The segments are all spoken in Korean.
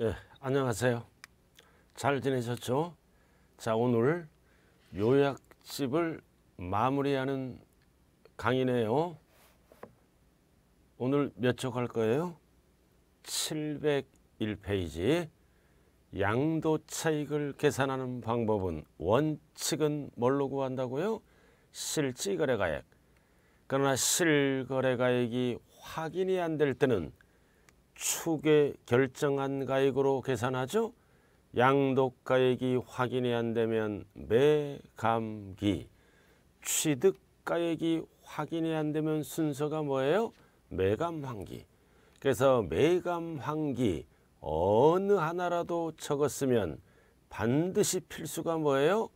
예, 안녕하세요. 잘 지내셨죠? 자, 오늘 요약집을 마무리하는 강의네요. 오늘 몇 쪽 할 거예요? 701페이지. 양도 차익을 계산하는 방법은 원칙은 뭘로 구한다고요? 실질거래가액. 그러나 실거래가액이 확인이 안 될 때는 축의 결정한 가액으로 계산하죠. 양도가액이 확인이 안 되면 매감기, 취득가액이 확인이 안 되면 순서가 뭐예요? 매감환기. 그래서 매감환기 어느 하나라도 적었으면 반드시 필수가 뭐예요?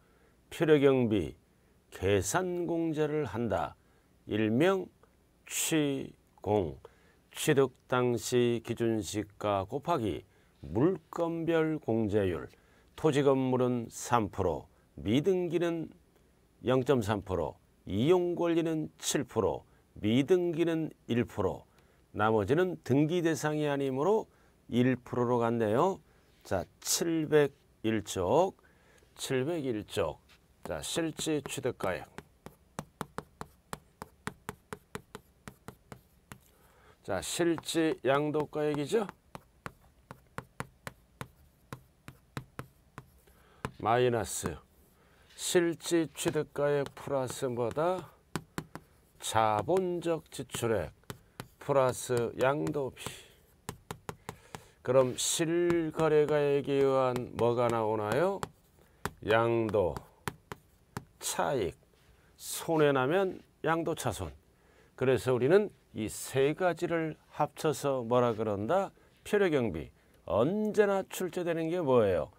필요경비, 계산공제를 한다. 일명 취공. 취득 당시 기준시가 곱하기 물건별 공제율, 토지 건물은 3%, 미등기는 0.3%, 이용 권리는 7%, 미등기는 1%, 나머지는 등기 대상이 아니므로 1%로 갔네요. 자, 701쪽, 701쪽. 자, 실제 취득가액. 자, 실지 양도가액이죠? 마이너스 실지 취득가액 플러스 뭐다? 자본적 지출액 플러스 양도비 그럼 실거래가액에 의한 뭐가 나오나요? 양도, 차익, 손해나면 양도차손 그래서 우리는 이 세 가지를 합쳐서 뭐라 그런다? 표류경비. 언제나 출제되는 게 뭐예요?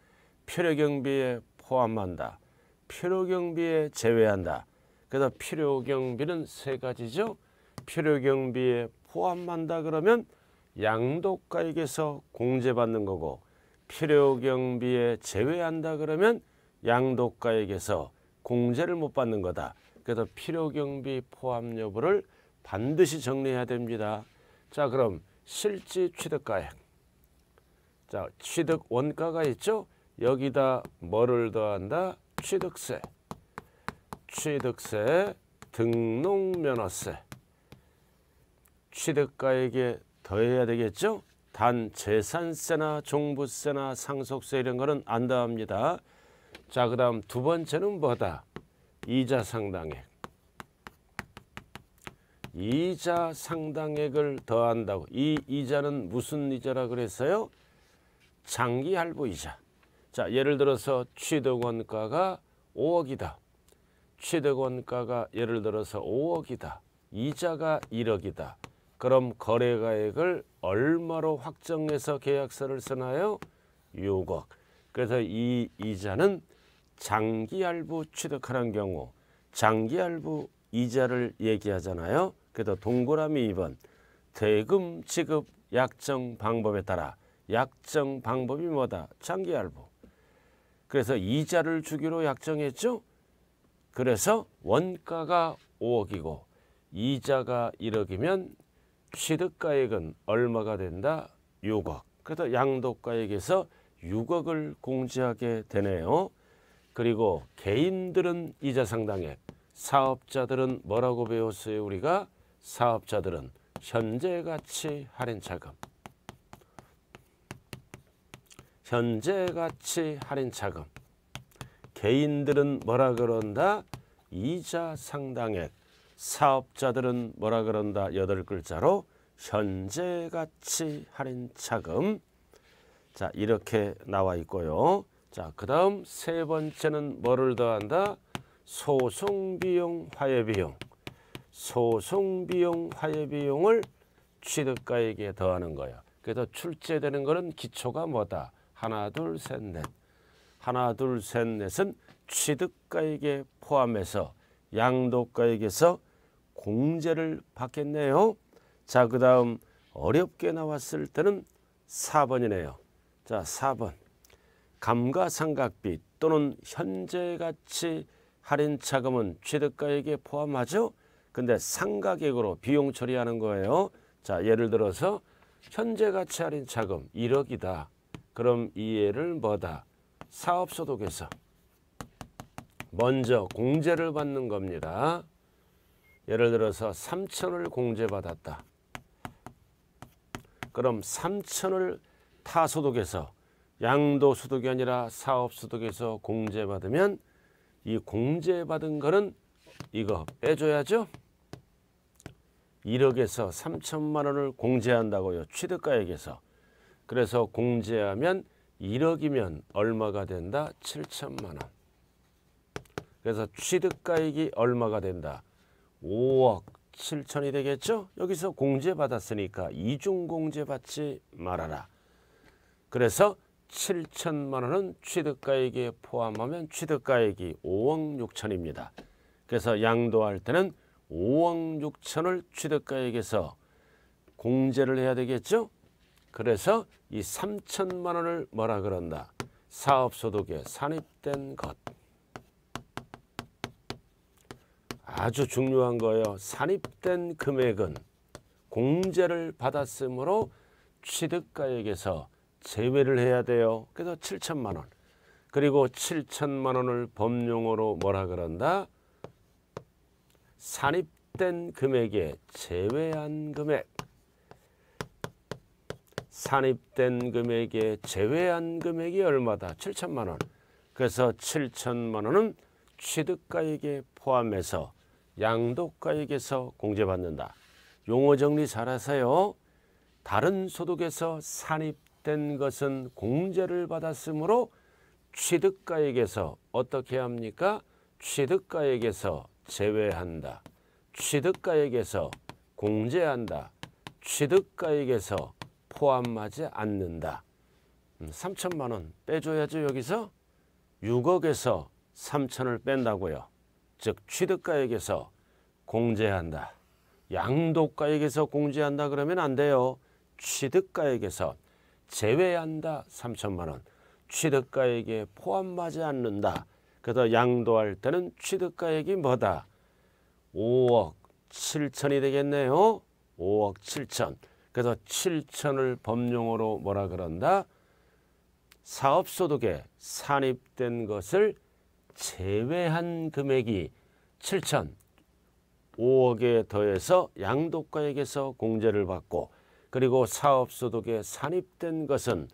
표류경비에 포함한다. 표류경비에 제외한다. 그래서 필요경비는 세 가지죠. 필요경비에 포함한다 그러면 양도가액에서 공제받는 거고 필요경비에 제외한다 그러면 양도가액에서 공제를 못 받는 거다. 그래서 필요경비 포함 여부를 반드시 정리해야 됩니다. 자 그럼 실지 취득가액 자 취득 원가가 있죠. 여기다 뭐를 더한다? 취득세 취득세 등록면허세 취득가액에 더해야 되겠죠. 단 재산세나 종부세나 상속세 이런 거는 안 더합니다. 자, 그 다음 두 번째는 뭐다? 이자 상당액. 이자 상당액을 더한다고. 이 이자는 무슨 이자라 그랬어요? 장기 할부 이자. 자, 예를 들어서 취득 원가가 5억이다. 취득 원가가 예를 들어서 5억이다. 이자가 1억이다. 그럼 거래가액을 얼마로 확정해서 계약서를 쓰나요? 6억. 그래서 이 이자는 장기 할부 취득하는 경우 장기 할부 이자를 얘기하잖아요. 그래도 동그라미 2번 대금 지급 약정 방법에 따라 약정 방법이 뭐다? 장기알보. 그래서 이자를 주기로 약정했죠. 그래서 원가가 5억이고 이자가 1억이면 취득가액은 얼마가 된다? 6억. 그래서 양도가액에서 6억을 공제하게 되네요. 그리고 개인들은 이자 상당액, 사업자들은 뭐라고 배웠어요? 우리가 사업자들은 현재가치 할인 차금 현재가치 할인 차감 개인들은 뭐라 그런다? 이자 상당액 사업자들은 뭐라 그런다? 여덟 글자로 현재가치 할인 차금 자 이렇게 나와 있고요. 자그 다음 세 번째는 뭐를 더한다? 소송비용, 화해비용 소송비용, 화해비용을 취득가액에 더하는 거예요. 그래서 출제되는 거는 기초가 뭐다? 하나, 둘, 셋, 넷. 하나, 둘, 셋, 넷은 취득가액에 포함해서 양도가액에서 공제를 받겠네요. 자, 그 다음 어렵게 나왔을 때는 4번이네요. 자, 4번. 감가상각비 또는 현재가치 할인차금은 취득가액에 포함하죠. 근데 상가액으로 비용 처리하는 거예요. 자, 예를 들어서 현재 가치 할인 차금 1억이다. 그럼 이해를 뭐다? 사업소득에서 먼저 공제를 받는 겁니다. 예를 들어서 3천을 공제받았다. 그럼 3천을 타소득에서 양도소득이 아니라 사업소득에서 공제받으면 이 공제받은 거는 이거 빼줘야죠. 1억에서 3천만 원을 공제한다고요. 취득가액에서. 그래서 공제하면 1억이면 얼마가 된다? 7천만 원. 그래서 취득가액이 얼마가 된다? 5억 7천이 되겠죠? 여기서 공제받았으니까 이중공제 받지 말아라. 그래서 7천만 원은 취득가액에 포함하면 취득가액이 5억 6천입니다. 그래서 양도할 때는 5억 6천을 취득가액에서 공제를 해야 되겠죠? 그래서 이 3천만 원을 뭐라 그런다? 사업소득에 산입된 것. 아주 중요한 거예요. 산입된 금액은 공제를 받았으므로 취득가액에서 제외를 해야 돼요. 그래서 7천만 원. 그리고 7천만 원을 법용어로 뭐라 그런다? 산입된 금액에 제외한 금액 산입된 금액에 제외한 금액이 얼마다? 7천만 원. 그래서 7천만 원은 취득가액에 포함해서 양도가액에서 공제받는다. 용어 정리 잘 하세요. 다른 소득에서 산입된 것은 공제를 받았으므로 취득가액에서 어떻게 합니까? 취득가액에서 제외한다. 취득가액에서 공제한다. 취득가액에서 포함하지 않는다. 3천만 음, 원 빼줘야죠 여기서 6억에서 3천을 뺀다고요. 즉 취득가액에서 공제한다. 양도가액에서 공제한다 그러면 안 돼요. 취득가액에서 제외한다 3천만 원. 취득가액에 포함하지 않는다. 그래서 양도할 때는 취득가액이 뭐다? 5억 7천이 되겠네요. 5억 7천. 그래서 7천을 법용어로 뭐라 그런다? 사업소득에 산입된 것을 제외한 금액이 7천 5억에 더해서 양도가액에서 공제를 받고 그리고 사업소득에 산입된 것은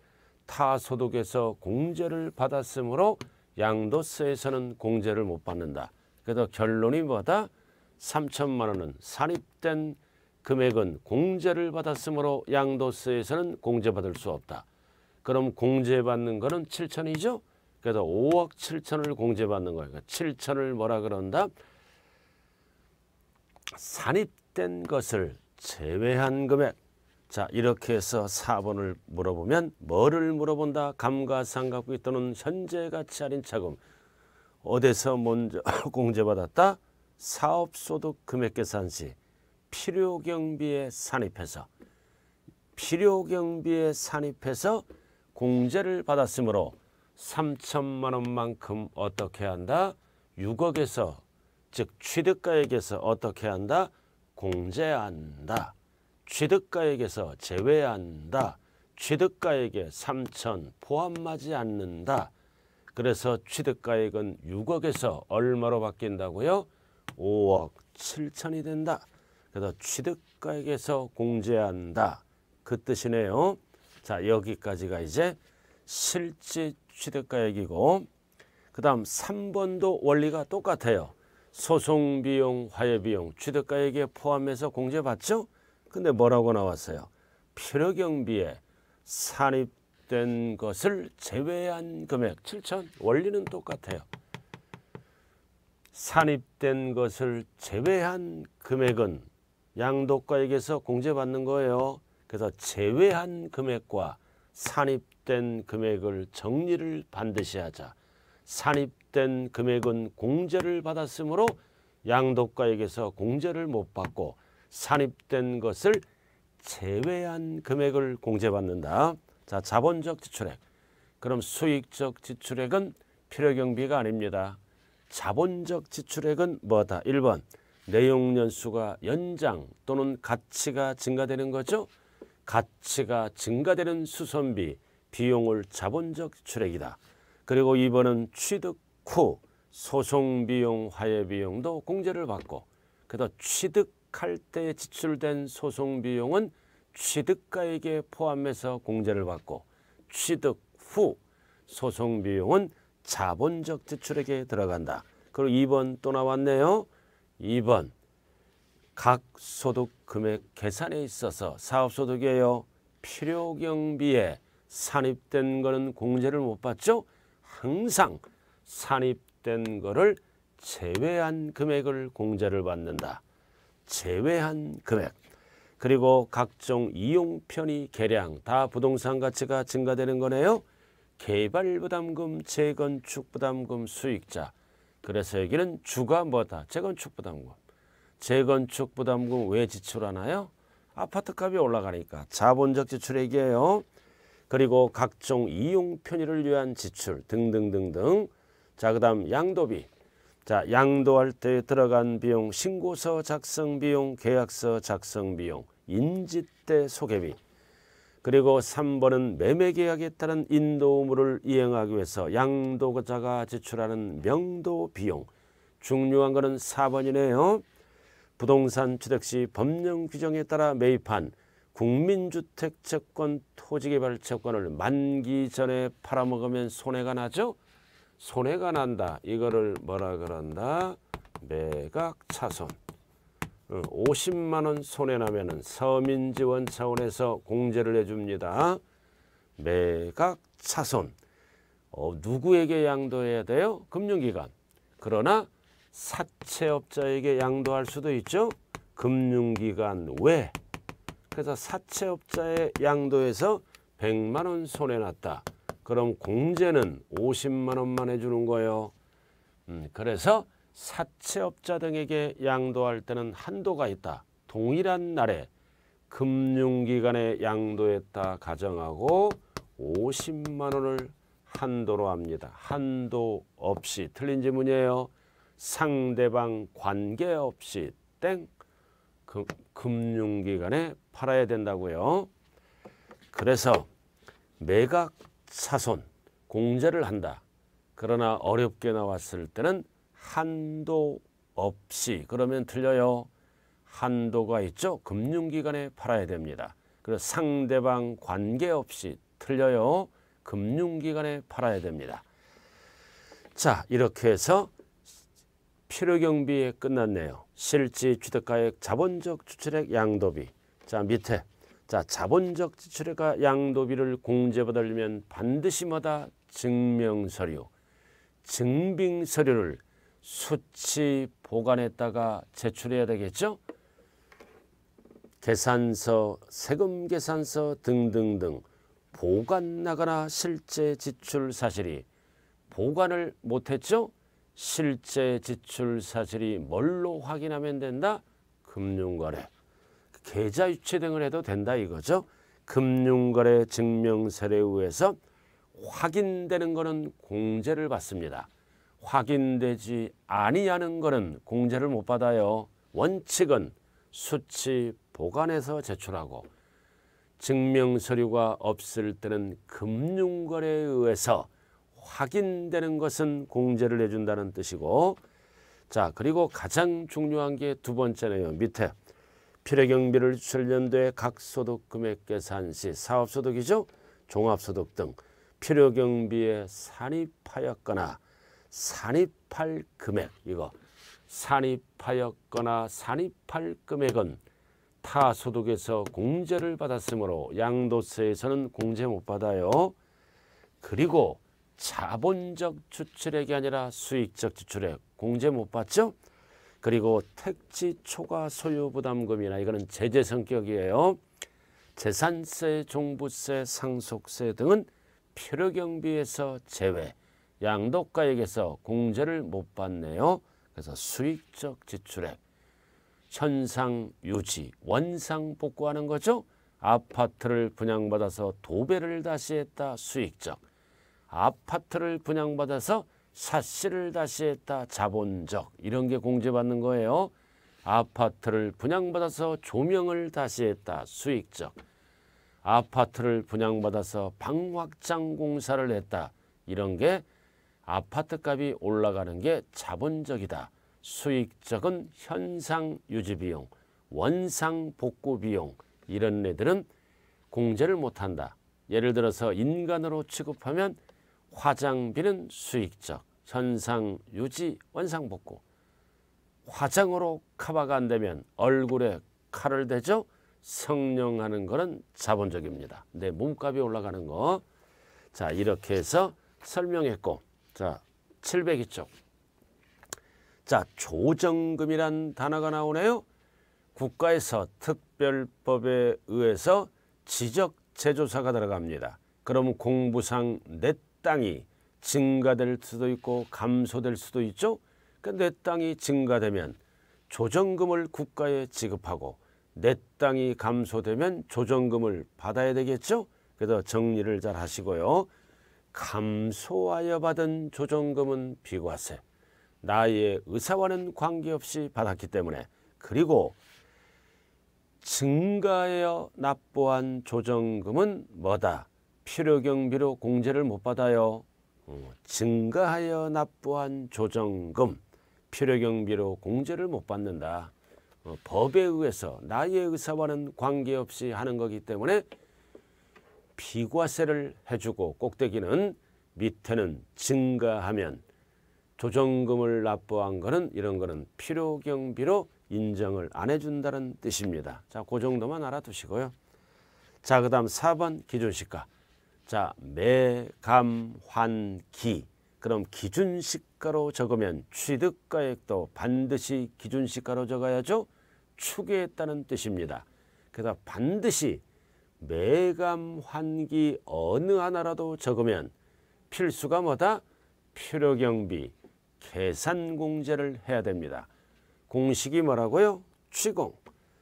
타소득에서 공제를 받았으므로 양도세에서는 공제를 못 받는다. 그래서 결론이 뭐다? 3천만 원은 산입된 금액은 공제를 받았으므로 양도세에서는 공제받을 수 없다. 그럼 공제받는 거는 7천이죠? 그래서 5억 7천을 공제받는 거예요. 7천을 그러니까 뭐라 그런다? 산입된 것을 제외한 금액 자 이렇게 해서 4번을 물어보면 뭐를 물어본다? 감가상각비 또는 현재가치 할인 차금 어디서 먼저 공제받았다? 사업소득 금액계산 시 필요경비에 산입해서 필요경비에 산입해서 공제를 받았으므로 3천만 원만큼 어떻게 한다? 6억에서 즉 취득가액에서 어떻게 한다? 공제한다. 취득가액에서 제외한다. 취득가액에 3천 포함하지 않는다. 그래서 취득가액은 6억에서 얼마로 바뀐다고요? 5억 7천이 된다. 그래서 취득가액에서 공제한다. 그 뜻이네요. 자 여기까지가 이제 실제 취득가액이고 그 다음 3번도 원리가 똑같아요. 소송비용, 화해비용, 취득가액에 포함해서 공제받죠? 근데 뭐라고 나왔어요? 필요경비에 산입된 것을 제외한 금액 7천 원리는 똑같아요. 산입된 것을 제외한 금액은 양도가액에서 공제받는 거예요. 그래서 제외한 금액과 산입된 금액을 정리를 반드시 하자. 산입된 금액은 공제를 받았으므로 양도가액에서 공제를 못 받고 산입된 것을 제외한 금액을 공제받는다. 자, 자본적 지출액. 그럼 수익적 지출액은 필요경비가 아닙니다. 자본적 지출액은 뭐다? 1번 내용연수가 연장 또는 가치가 증가되는 거죠. 가치가 증가되는 수선비, 비용을 자본적 지출액이다. 그리고 2번은 취득 후 소송비용, 화해비용도 공제를 받고 그다 취득 계약할 때 지출된 소송 비용은 취득가액에 포함해서 공제를 받고 취득 후 소송 비용은 자본적 지출액에 들어간다. 그리고 2번 또 나왔네요. 2번 각 소득 금액 계산에 있어서 사업소득이에요. 필요 경비에 산입된 거는 공제를 못 받죠. 항상 산입된 거를 제외한 금액을 공제를 받는다. 제외한 금액 그리고 각종 이용 편의 개량 다 부동산 가치가 증가되는 거네요. 개발 부담금, 재건축 부담금 수익자. 그래서 여기는 주가 뭐다? 재건축 부담금. 재건축 부담금 왜 지출하나요? 아파트 값이 올라가니까 자본적 지출액이에요. 그리고 각종 이용 편의를 위한 지출 등등등등. 자, 그 다음 양도비. 자, 양도할 때 들어간 비용, 신고서 작성 비용, 계약서 작성 비용, 인지때 소개비. 그리고 3번은 매매계약에 따른 인도의무를 이행하기 위해서 양도자가 지출하는 명도 비용. 중요한 것은 4번이네요. 부동산 취득 시 법령 규정에 따라 매입한 국민주택 채권 토지개발 채권을 만기 전에 팔아먹으면 손해가 나죠. 손해가 난다. 이거를 뭐라 그런다? 매각차손. 50만 어, 원 손해나면은 서민지원 차원에서 공제를 해줍니다. 매각차손. 어, 누구에게 양도해야 돼요? 금융기관. 그러나 사채업자에게 양도할 수도 있죠. 금융기관 외. 그래서 사채업자의 양도에서 100만 원 손해났다. 그럼 공제는 50만 원만 해주는 거예요. 음, 그래서 사채업자 등에게 양도할 때는 한도가 있다. 동일한 날에 금융기관에 양도했다 가정하고 50만 원을 한도로 합니다. 한도 없이 틀린 지문이에요. 상대방 관계없이 땡 금, 그 금융기관에 팔아야 된다고요. 그래서 매각 사손, 공제를 한다. 그러나 어렵게 나왔을 때는 한도 없이 그러면 틀려요. 한도가 있죠. 금융기관에 팔아야 됩니다. 그래서 상대방 관계없이 틀려요. 금융기관에 팔아야 됩니다. 자 이렇게 해서 필요경비에 끝났네요. 실지 취득가액 자본적 추출액 양도비 자 밑에 자 자본적 지출액과 양도비를 공제받으려면 반드시 마다 증명서류, 증빙서류를 수치 보관했다가 제출해야 되겠죠? 계산서, 세금 계산서 등등등 보관 나거나 실제 지출 사실이 보관을 못했죠? 실제 지출 사실이 뭘로 확인하면 된다? 금융거래. 계좌 유치 등을 해도 된다 이거죠. 금융거래 증명세에 의해서 확인되는 것은 공제를 받습니다. 확인되지 아니하는 것은 공제를 못 받아요. 원칙은 수치 보관해서 제출하고 증명서류가 없을 때는 금융거래에 의해서 확인되는 것은 공제를 해준다는 뜻이고 자 그리고 가장 중요한 게 두 번째네요 밑에 필요경비를 출설 연도에 각 소득 금액 계산 시 사업소득이죠. 종합소득 등 필요경비에 산입하였거나 산입할 금액 이거 산입하였거나 산입할 금액은 타 소득에서 공제를 받았으므로 양도세에서는 공제 못 받아요. 그리고 자본적 추출액이 아니라 수익적 지출액 공제 못 받죠? 그리고 택지 초과 소유 부담금이나 이거는 제재 성격이에요. 재산세, 종부세, 상속세 등은 필요 경비에서 제외, 양도가액에서 공제를 못 받네요. 그래서 수익적 지출액, 현상 유지, 원상 복구하는 거죠. 아파트를 분양받아서 도배를 다시 했다 수익적, 아파트를 분양받아서 사실을 다시 했다, 자본적 이런 게 공제받는 거예요. 아파트를 분양받아서 조명을 다시 했다, 수익적. 아파트를 분양받아서 방 확장 공사를 했다, 이런 게 아파트값이 올라가는 게 자본적이다. 수익적은 현상 유지 비용, 원상 복구 비용 이런 애들은 공제를 못한다. 예를 들어서 인간으로 취급하면 화장비는 수익적, 현상 유지, 원상복구. 화장으로 커버가 안 되면 얼굴에 칼을 대죠. 성령하는 거는 자본적입니다. 내 몸값이 올라가는 거. 자 이렇게 해서 설명했고 자 702쪽 자 조정금이란 단어가 나오네요. 국가에서 특별법에 의해서 지적 제조사가 들어갑니다. 그럼 공부상 넷 땅이 증가될 수도 있고 감소될 수도 있죠. 그러니 땅이 증가되면 조정금을 국가에 지급하고 내 땅이 감소되면 조정금을 받아야 되겠죠. 그래서 정리를 잘 하시고요. 감소하여 받은 조정금은 비과세. 나의 의사와는 관계없이 받았기 때문에 그리고 증가하여 납부한 조정금은 뭐다? 필요 경비로 공제를 못 받아요. 어, 증가하여 납부한 조정금 필요 경비로 공제를 못 받는다. 어, 법에 의해서 나의 의사와는 관계없이 하는 거기 때문에 비과세를 해주고 꼭대기는 밑에는 증가하면 조정금을 납부한 거는 이런 거는 필요 경비로 인정을 안 해준다는 뜻입니다. 자, 그 정도만 알아두시고요. 자, 그 다음 4번 기준시가. 자, 매, 감, 환, 기. 그럼 기준시가로 적으면 취득가액도 반드시 기준시가로 적어야죠. 추계했다는 뜻입니다. 그래서 반드시 매감, 환기 어느 하나라도 적으면 필수가 뭐다? 필요경비, 계산공제를 해야 됩니다. 공식이 뭐라고요? 취공.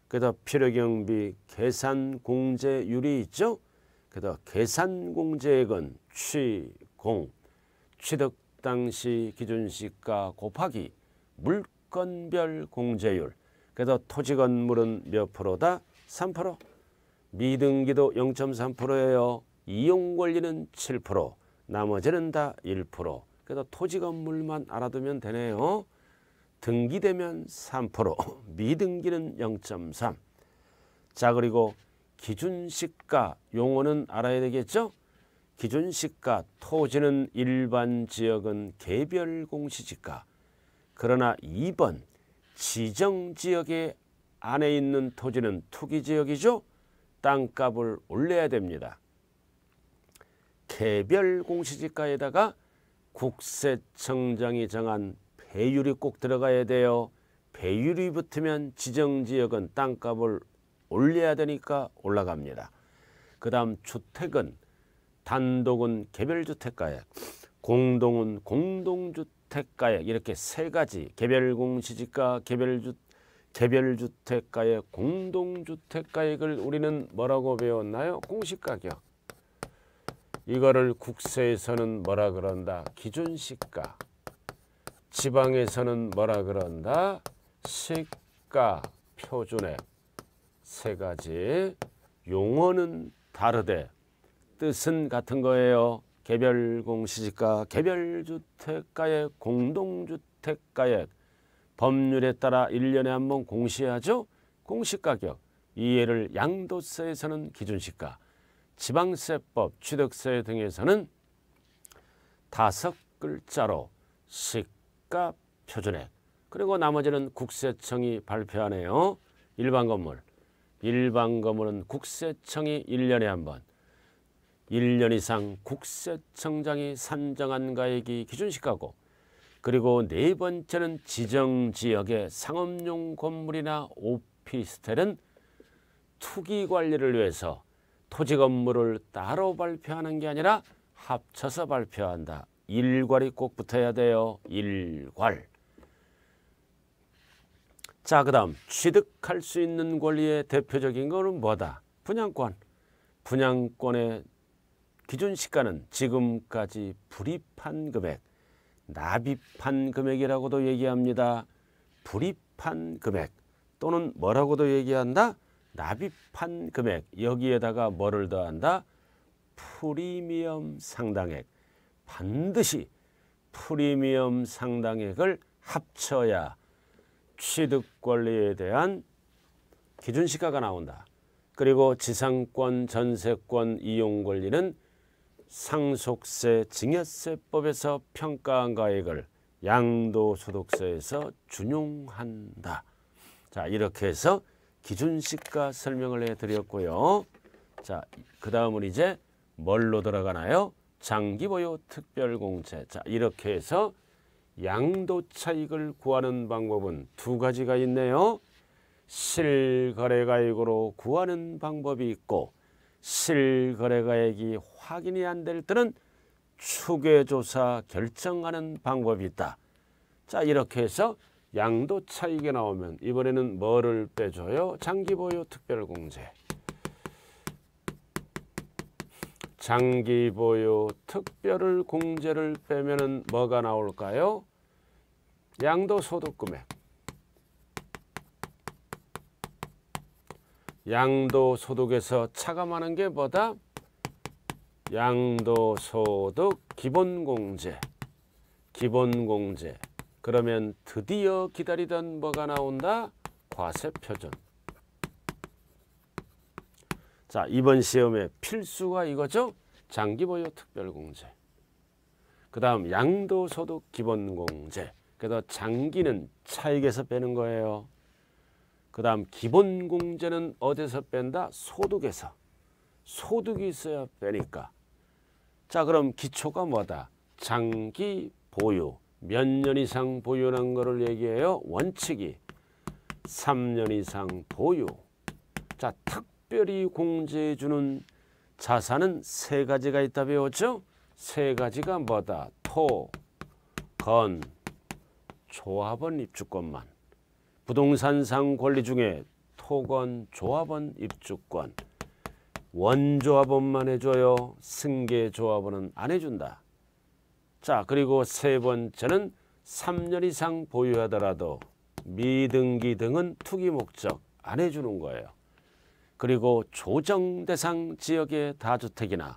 그래서 필요경비, 계산공제율이 있죠? 그다가 계산공제액은 취공, 취득 당시 기준시가 곱하기 물건별 공제율, 게다 토지 건물은 몇 프로다? 3%. 미등기도 0.3%예요. 이용 권리는 7%, 나머지는 다 1%. 그래 토지 건물만 알아두면 되네요. 등기되면 3%, 미등기는 0.3. 자, 그리고 기준시가 용어는 알아야 되겠죠? 기준시가 토지는 일반 지역은 개별 공시지가 그러나 2번 지정지역의 안에 있는 토지는 투기지역이죠. 땅값을 올려야 됩니다. 개별 공시지가에다가 국세청장이 정한 배율이 꼭 들어가야 돼요. 배율이 붙으면 지정지역은 땅값을 올려야 되니까 올라갑니다. 그 다음 주택은 단독은 개별주택가액, 공동은 공동주택가액 이렇게 세 가지 개별공시지가 개별주 개별주택가액, 공동주택가액을 우리는 뭐라고 배웠나요? 공시가격. 이거를 국세에서는 뭐라 그런다? 기준시가. 지방에서는 뭐라 그런다? 시가 표준액. 세 가지 용어는 다르되 뜻은 같은 거예요. 개별공시지가, 개별주택가액, 공동주택가액 법률에 따라 1년에 한 번 공시하죠. 공시가격, 이해를 양도세에서는 기준시가, 지방세법, 취득세 등에서는 다섯 글자로 시가 표준액 그리고 나머지는 국세청이 발표하네요. 일반 건물 일반검은은 국세청이 1년에 한 번, 1년 이상 국세청장이 산정한 가액이 기준시가고 그리고 네 번째는 지정지역의 상업용 건물이나 오피스텔은 투기 관리를 위해서 토지 건물을 따로 발표하는 게 아니라 합쳐서 발표한다. 일괄이 꼭 붙어야 돼요. 일괄. 자, 그다음 취득할 수 있는 권리의 대표적인 거는 뭐다? 분양권. 분양권의 기준 시가는 지금까지 불입한 금액, 납입한 금액이라고도 얘기합니다. 불입한 금액 또는 뭐라고도 얘기한다? 납입한 금액 여기에다가 뭐를 더한다? 프리미엄 상당액 반드시 프리미엄 상당액을 합쳐야 취득 권리에 대한 기준 시가가 나온다. 그리고 지상권, 전세권, 이용 권리는 상속세, 증여세법에서 평가한 가액을 양도소득세에서 준용한다. 자 이렇게 해서 기준시가 설명을 해드렸고요. 자그 다음은 이제 뭘로 들어가나요? 장기보유 특별공제. 자 이렇게 해서 양도 차익을 구하는 방법은 두 가지가 있네요. 실거래가액으로 구하는 방법이 있고 실거래가액이 확인이 안 될 때는 추계조사 결정하는 방법이 있다. 자 이렇게 해서 양도 차익이 나오면 이번에는 뭐를 빼줘요? 장기보유 특별공제. 장기보유 특별을 공제를 빼면은 뭐가 나올까요? 양도소득금액. 양도소득에서 차감하는 게 뭐다? 양도소득 기본공제. 기본공제. 그러면 드디어 기다리던 뭐가 나온다? 과세표준. 자 이번 시험에 필수가 이거죠. 장기보유 특별공제. 그 다음 양도소득 기본공제. 그래서 장기는 차익에서 빼는 거예요. 그 다음 기본공제는 어디서 뺀다? 소득에서. 소득이 있어야 빼니까. 자 그럼 기초가 뭐다? 장기 보유. 몇 년 이상 보유한 거를 얘기해요. 원칙이 3년 이상 보유. 자 특. 특별히 공제해 주는 자산은 세 가지가 있다 배웠죠? 세 가지가 뭐다? 토, 건, 조합원 입주권만. 부동산상 권리 중에 토건, 조합원 입주권. 원조합원만 해줘요. 승계조합원은 안 해준다. 자 그리고 세 번째는 3년 이상 보유하더라도 미등기 등은 투기 목적 안 해주는 거예요. 그리고 조정 대상 지역의 다주택이나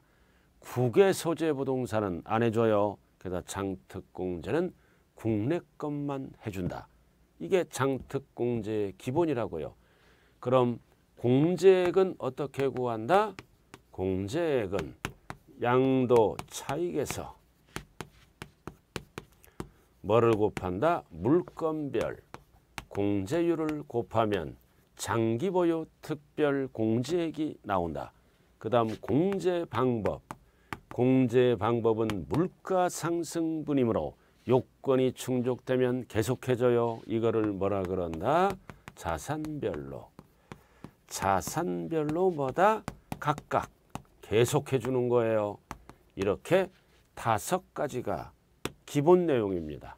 국외 소재 부동산은 안 해줘요. 그래서 장특공제는 국내 것만 해준다. 이게 장특공제의 기본이라고요. 그럼 공제액은 어떻게 구한다? 공제액은 양도 차익에서 뭐를 곱한다? 물건별 공제율을 곱하면 장기 보유 특별 공제액이 나온다. 그 다음 공제 방법. 공제 방법은 물가 상승분이므로 요건이 충족되면 계속해줘요. 이거를 뭐라 그런다? 자산별로. 자산별로 뭐다? 각각 계속해주는 거예요. 이렇게 다섯 가지가 기본 내용입니다.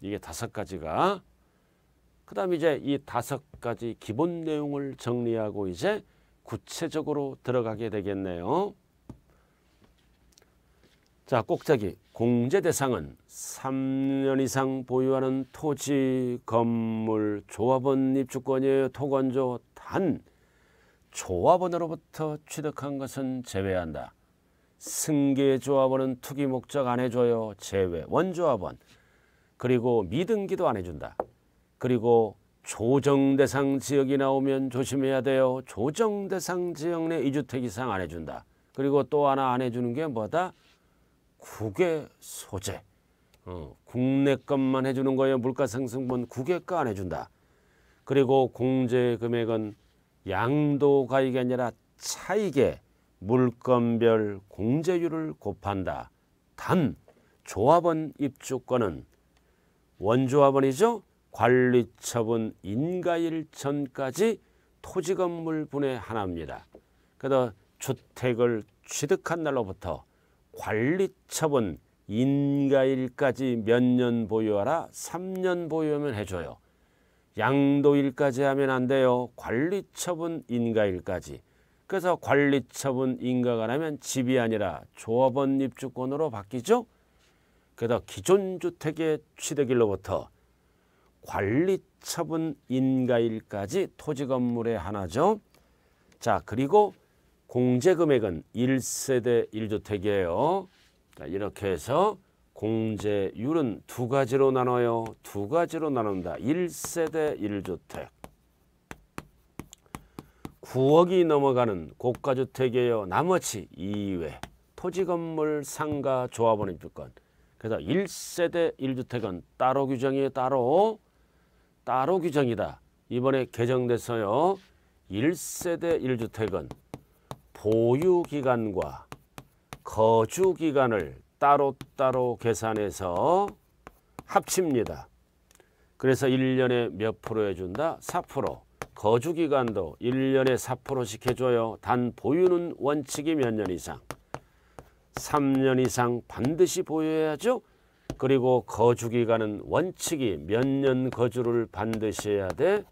이게 다섯 가지가 그다음 에 이제 이 다섯 가지 기본 내용을 정리하고 이제 구체적으로 들어가게 되겠네요. 자, 꼭자기 공제 대상은 3년 이상 보유하는 토지, 건물, 조합원 입주권이에요. 토건조 단 조합원으로부터 취득한 것은 제외한다. 승계조합원은 투기 목적 안 해줘요. 제외 원조합원 그리고 미등기도 안 해준다. 그리고 조정 대상 지역이 나오면 조심해야 돼요. 조정 대상 지역 내 이주택 이상 안 해준다. 그리고 또 하나 안 해주는 게 뭐다? 국외 소재. 어, 국내 것만 해주는 거예요. 물가 상승분 국외가 안 해준다. 그리고 공제 금액은 양도 가액이 아니라 차익에 물건별 공제율을 곱한다. 단 조합원 입주권은 원조합원이죠. 관리처분 인가일 전까지 토지 건물 분해 하나입니다. 그래서 주택을 취득한 날로부터 관리처분 인가일까지 몇 년 보유하라 3년 보유하면 해줘요. 양도일까지 하면 안 돼요. 관리처분 인가일까지. 그래서 관리처분 인가가 나면 집이 아니라 조합원 입주권으로 바뀌죠. 그래서 기존 주택의 취득일로부터 관리처분 인가일까지 토지 건물에 하나죠. 자 그리고 공제금액은 1세대 1주택이에요. 자, 이렇게 해서 공제율은 두 가지로 나눠요. 두 가지로 나눈다. 1세대 1주택. 9억이 넘어가는 고가주택이에요. 나머지 2회 토지 건물 상가 조합원 입주권. 그래서 1세대 1주택은 따로 규정이에요. 따로. 따로 규정이다. 이번에 개정돼서요. 1세대 1주택은 보유기간과 거주기간을 따로따로 계산해서 합칩니다. 그래서 1년에 몇 프로 해준다? 4%. 거주기간도 1년에 4%씩 해줘요. 단 보유는 원칙이 몇 년 이상? 3년 이상 반드시 보유해야죠. 그리고 거주 기간은 원칙이 몇 년 거주를 반드시 해야 돼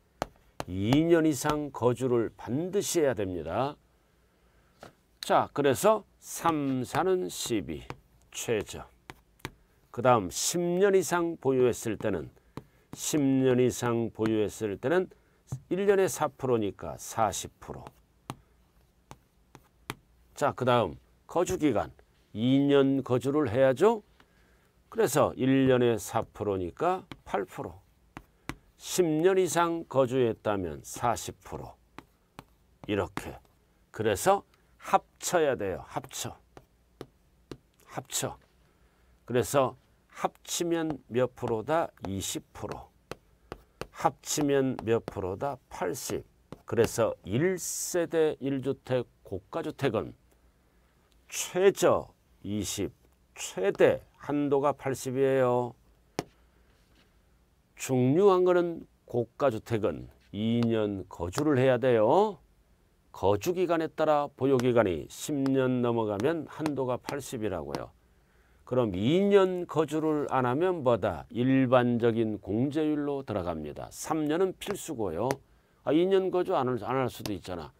2년 이상 거주를 반드시 해야 됩니다. 자 그래서 3, 4는 12 최저 그 다음 10년 이상 보유했을 때는 10년 이상 보유했을 때는 1년에 4%니까 40%자 그 다음 거주기간 2년 거주를 해야죠 그래서 1년에 4%니까 8%. 10년 이상 거주했다면 40%. 이렇게. 그래서 합쳐야 돼요. 합쳐. 합쳐. 그래서 합치면 몇 프로다? 20%. 합치면 몇 프로다? 80. 그래서 1세대 1주택 고가주택은 최저 20, 최대 한도가 80이에요. 중요한 거는 고가주택은 2년 거주를 해야 돼요. 거주기간에 따라 보유기간이 10년 넘어가면 한도가 80이라고요. 그럼 2년 거주를 안 하면 뭐다? 일반적인 공제율로 들어갑니다. 3년은 필수고요. 아, 2년 거주 안 할 수도 있잖아.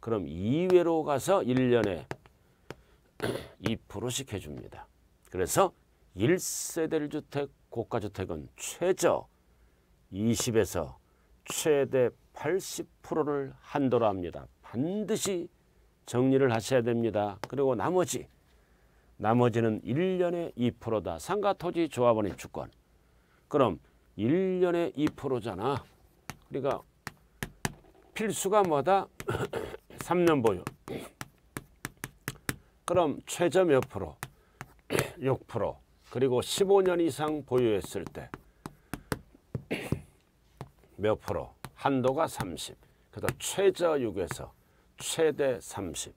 그럼 2회로 가서 1년에 2%씩 해줍니다. 그래서 1세대 주택 고가주택은 최저 20에서 최대 80%를 한도로 합니다. 반드시 정리를 하셔야 됩니다. 그리고 나머지 나머지는 1년에 2%다. 상가토지 조합원 입주권. 그럼 1년에 2%잖아. 그러니까 필수가 뭐다? 3년 보유. 그럼 최저 몇 프로? 6%. 그리고 15년 이상 보유했을 때 몇 프로? 한도가 30. 그래서 최저 6에서 최대 30.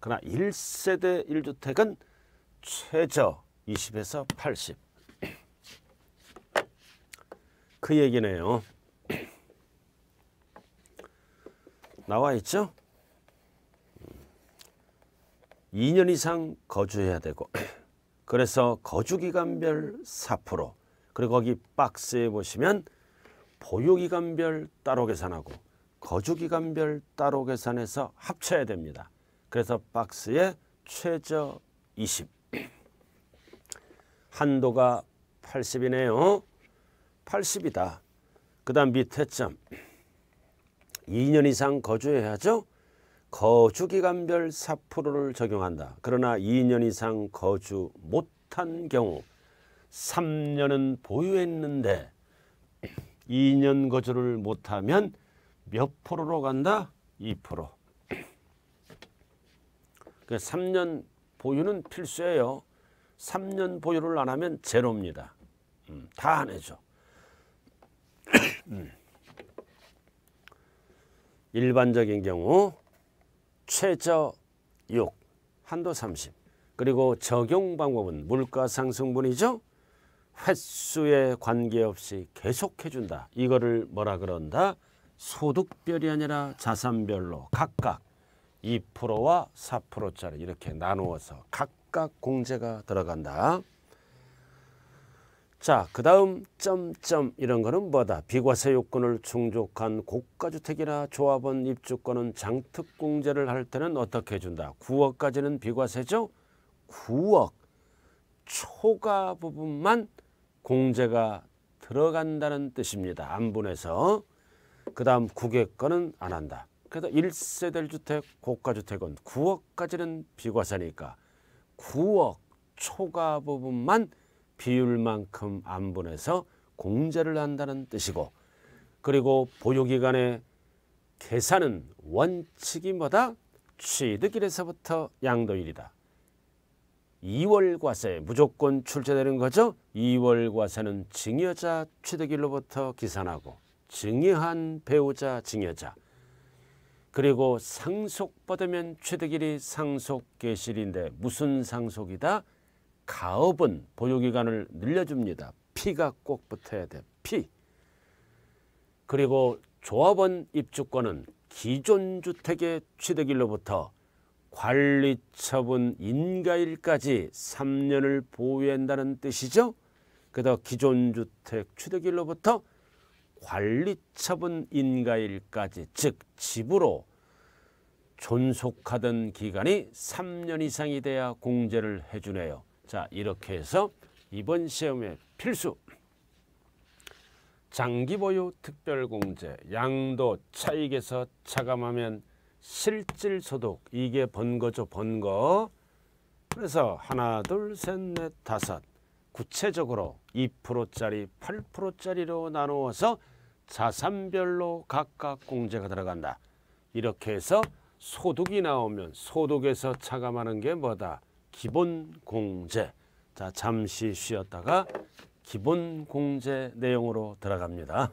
그러나 1세대 1주택은 최저 20에서 80. 그 얘기네요. 나와 있죠? 2년 음. 이상 거주해야 되고 그래서 거주기간별 4% 그리고 거기 박스에 보시면 보유기간별 따로 계산하고 거주기간별 따로 계산해서 합쳐야 됩니다. 그래서 박스에 최저 20 한도가 80이네요. 80이다. 그 다음 밑에 점 2년 이상 거주해야죠. 거주기간별 4%를 적용한다. 그러나 2년 이상 거주 못한 경우 3년은 보유했는데 2년 거주를 못하면 몇 프로로 간다? 2%. 그러니까 3년 보유는 필수예요. 3년 보유를 안 하면 제로입니다. 음, 다안 해줘. 음. 일반적인 경우 최저 6, 한도 30. 그리고 적용 방법은 물가 상승분이죠. 횟수에 관계없이 계속해 준다. 이거를 뭐라 그런다? 소득별이 아니라 자산별로 각각 2%와 4%짜리 이렇게 나누어서 각각 공제가 들어간다. 자, 그 다음 점점 이런 거는 뭐다? 비과세 요건을 충족한 고가주택이나 조합원 입주권은 장특공제를 할 때는 어떻게 해준다? 9억까지는 비과세죠? 9억 초과 부분만 공제가 들어간다는 뜻입니다. 안분에서. 그 다음 국외권은 안 한다. 그래서 1세대 주택, 고가주택은 9억까지는 비과세니까 9억 초과 부분만 비율만큼 안 보내서 공제를 한다는 뜻이고 그리고 보유기간의 계산은 원칙이 뭐다? 취득일에서부터 양도일이다. 2월 과세 무조건 출제되는 거죠. 2월 과세는 증여자 취득일로부터 기산하고 증여한 배우자 증여자 그리고 상속받으면 취득일이 상속계실인데 무슨 상속이다? 가업은 보조기간을 늘려줍니다. 피가 꼭 붙어야 돼. 피. 그리고 조합원 입주권은 기존 주택의 취득일로부터 관리 처분 인가일까지 3년을 보유한다는 뜻이죠. 그다 기존 주택 취득일로부터 관리 처분 인가일까지 즉 집으로 존속하던 기간이 3년 이상이 돼야 공제를 해주네요. 자 이렇게 해서 이번 시험에 필수 장기보유 특별공제 양도 차익에서 차감하면 실질소득 이게 번거죠 번거 그래서 하나 둘 셋 넷 다섯 구체적으로 2%짜리 8%짜리로 나누어서 자산별로 각각 공제가 들어간다 이렇게 해서 소득이 나오면 소득에서 차감하는 게 뭐다 기본 공제. 자, 잠시 쉬었다가 기본 공제 내용으로 들어갑니다.